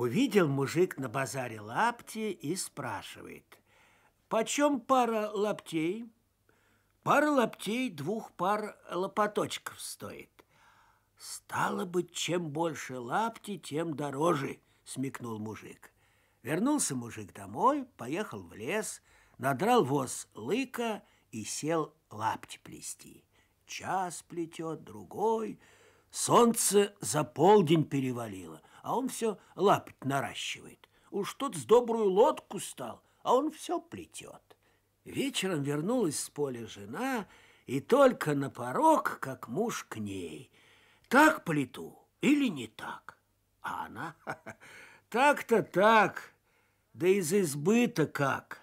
Увидел мужик на базаре лапти и спрашивает. «Почем пара лаптей?» «Пара лаптей двух пар лопаточков стоит». «Стало быть, чем больше лапти, тем дороже», — смекнул мужик. Вернулся мужик домой, поехал в лес, надрал воз лыка и сел лапти плести. Час плетет, другой. Солнце за полдень перевалило а он все лапоть наращивает. Уж тот с добрую лодку стал, а он все плетет. Вечером вернулась с поля жена, и только на порог, как муж к ней. Так плету или не так? А она, так-то так, да из избыта как.